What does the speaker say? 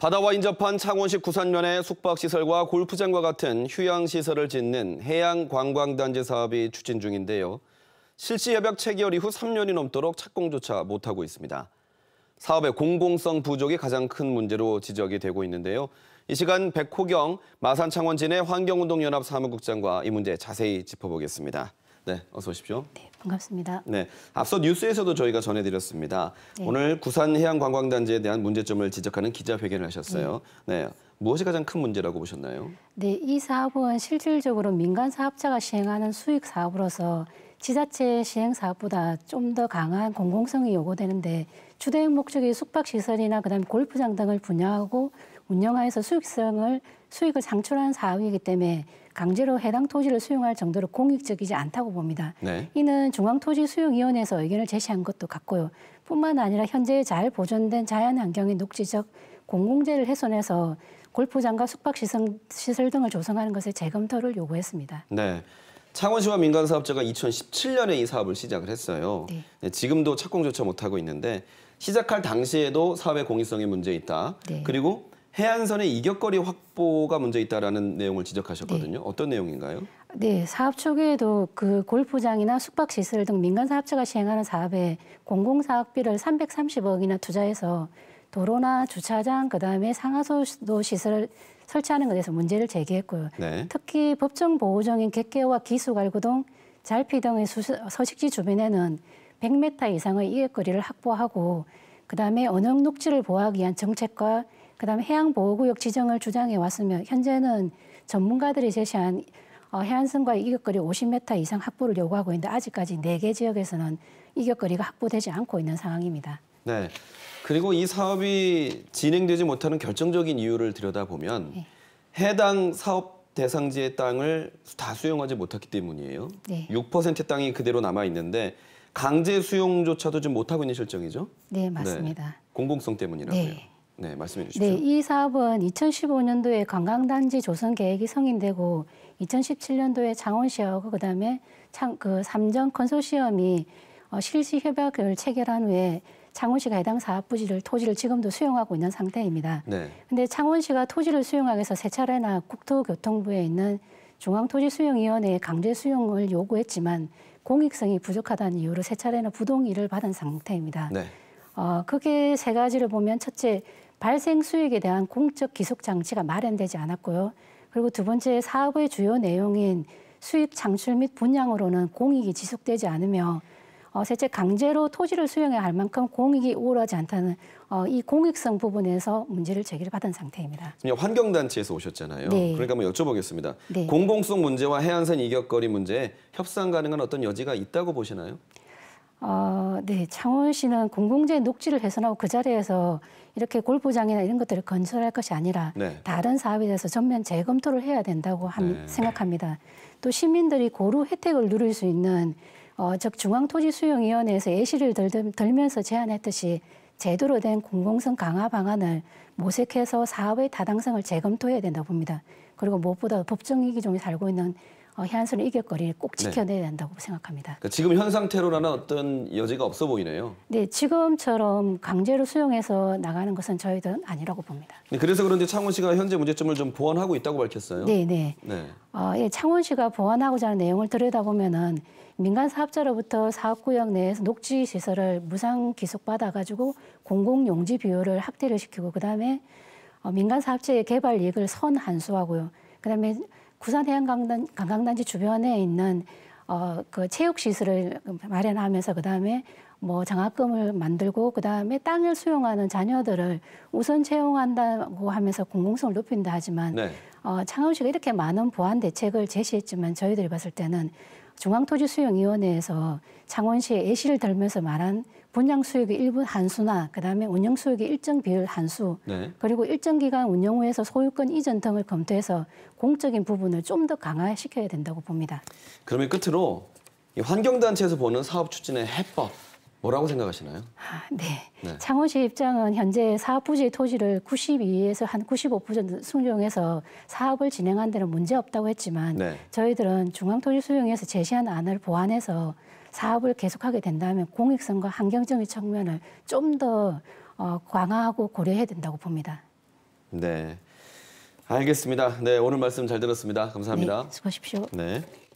바다와 인접한 창원시 구산면의 숙박시설과 골프장과 같은 휴양시설을 짓는 해양관광단지 사업이 추진 중인데요. 실시 협약 체결 이후 3년이 넘도록 착공조차 못하고 있습니다. 사업의 공공성 부족이 가장 큰 문제로 지적이 되고 있는데요. 이 시간 백호경 마산창원진의 환경운동연합 사무국장과 이 문제 자세히 짚어보겠습니다. 네, 어서 오십시오. 네, 반갑습니다. 네, 앞서 뉴스에서도 저희가 전해드렸습니다. 네. 오늘 구산 해양관광단지에 대한 문제점을 지적하는 기자회견을 하셨어요. 네. 네. 무엇이 가장 큰 문제라고 보셨나요? 네, 이 사업은 실질적으로 민간 사업자가 시행하는 수익 사업으로서 지자체 시행 사업보다 좀 더 강한 공공성이 요구되는데 주된 목적이 숙박시설이나 그다음 골프장 등을 분양하고 운영하여서 수익성을 수익을 창출하는 사업이기 때문에 강제로 해당 토지를 수용할 정도로 공익적이지 않다고 봅니다. 네. 이는 중앙토지수용위원회에서 의견을 제시한 것도 같고요. 뿐만 아니라 현재 잘 보존된 자연환경의 녹지적 공공재를 훼손해서 골프장과 숙박시설 등을 조성하는 것에 재검토를 요구했습니다. 네. 창원시와 민간사업자가 2017년에 이 사업을 시작을 했어요. 네. 네. 지금도 착공조차 못하고 있는데 시작할 당시에도 사업의 공익성에 문제 있다. 네. 그리고 해안선의 이격거리 확보가 문제 있다라는 내용을 지적하셨거든요. 네. 어떤 내용인가요? 네, 사업 초기에도 그 골프장이나 숙박시설 등 민간 사업자가 시행하는 사업에 공공사업비를 330억이나 투자해서 도로나 주차장 그다음에 상하수도 시설 설치하는 것에 서 문제를 제기했고요. 네. 특히 법정 보호적인 객개와 기수갈구동, 잘피 등의 수, 서식지 주변에는 100m 이상의 이익거리를 확보하고 그다음에 언영 녹지를 보호하기 위한 정책과 그다음에 해양 보호구역 지정을 주장해 왔으며 현재는 전문가들이 제시한 어, 해안선과 이격거리 50m 이상 확보를 요구하고 있는데 아직까지 네 개 지역에서는 이격거리가 확보되지 않고 있는 상황입니다. 네. 그리고 이 사업이 진행되지 못하는 결정적인 이유를 들여다보면 네. 해당 사업 대상지의 땅을 다 수용하지 못했기 때문이에요. 네. 6 땅이 그대로 남아 있는데 강제 수용조차도 좀 못하고 있는 실정이죠? 네, 맞습니다. 네. 공공성 때문이라고요. 네. 네, 말씀해 주시오 네, 이 사업은 2015년도에 관광단지 조성 계획이 성인되고 2017년도에 창원시하고 그다음에 참, 그 삼정 컨소시엄이 어, 실시 협약을 체결한 후에 창원시가 해당 사업부지를 토지를 지금도 수용하고 있는 상태입니다. 네. 근데 창원시가 토지를 수용하기 위해서 세 차례나 국토교통부에 있는 중앙토지수용위원회에 강제 수용을 요구했지만 공익성이 부족하다는 이유로 세 차례나 부동의를 받은 상태입니다. 네. 어, 크게 세 가지를 보면 첫째, 발생 수익에 대한 공적 기속 장치가 마련되지 않았고요. 그리고 두 번째, 사업의 주요 내용인 수입 창출 및 분양으로는 공익이 지속되지 않으며 어, 셋째 강제로 토지를 수용해야 할 만큼 공익이 우월하지 않다는 어, 이 공익성 부분에서 문제를 제기를 받은 상태입니다. 환경단체에서 오셨잖아요. 네. 그러니까 한번 여쭤보겠습니다. 네. 공공성 문제와 해안선 이격거리 문제 협상 가능한 어떤 여지가 있다고 보시나요? 어, 네, 창원시는 공공재 녹지를 훼손하고 그 자리에서 이렇게 골프장이나 이런 것들을 건설할 것이 아니라 네. 다른 사업에 대해서 전면 재검토를 해야 된다고 네. 생각합니다. 또 시민들이 고루 혜택을 누릴 수 있는 어, 즉 중앙토지수용위원회에서 예시를 들, 들 면서 제안했듯이 제대로 된 공공성 강화 방안을 모색해서 사업의 타당성을 재검토해야 된다고 봅니다. 그리고 무엇보다 법정 위기 중에 살고 있는 어, 해수는 이길거리를 꼭 네. 지켜내야 한다고 네. 생각합니다. 그러니까 지금 현 상태로라는 어떤 여지가 없어 보이네요. 네, 지금처럼 강제로 수용해서 나가는 것은 저희도 아니라고 봅니다. 네, 그래서 그런데 창원 시가 현재 문제점을 좀 보완하고 있다고 밝혔어요. 네, 네. 네. 어, 예, 창원 시가 보완하고자 하는 내용을 들여다보면은 민간 사업자로부터 사업구역 내에서 녹지 시설을 무상 기속받아가지고 공공 용지 비율을 확대를 시키고 그다음에 어, 민간 사업자의 개발 이익을 선한수하고요. 그다음에 구산 해양관광 관광단지 주변에 있는 어, 그 체육 시설을 마련하면서 그 다음에 뭐 장학금을 만들고 그 다음에 땅을 수용하는 자녀들을 우선 채용한다고 하면서 공공성을 높인다 하지만 네. 어, 창원시가 이렇게 많은 보완 대책을 제시했지만 저희들이 봤을 때는 중앙토지수용위원회에서 창원시의 예시를 들면서 말한 분양 수익의 일부 한수나 그다음에 운영 수익의 일정 비율 한수 네. 그리고 일정 기간 운영 후에서 소유권 이전 등을 검토해서 공적인 부분을 좀 더 강화시켜야 된다고 봅니다. 그러면 끝으로 환경단체에서 보는 사업 추진의 해법 뭐라고 생각하시나요? 아, 네. 네. 창원시 입장은 현재 사업부지 토지를 92에서 한 95% 수용해서 사업을 진행한 데는 문제 없다고 했지만 네. 저희들은 중앙토지 수용에서 제시한 안을 보완해서 사업을 계속하게 된다면 공익성과 환경적인 측면을 좀더 어, 강화하고 고려해야 된다고 봅니다. 네. 알겠습니다. 네, 오늘 말씀 잘 들었습니다. 감사합니다. 네, 수고하십시오. 네.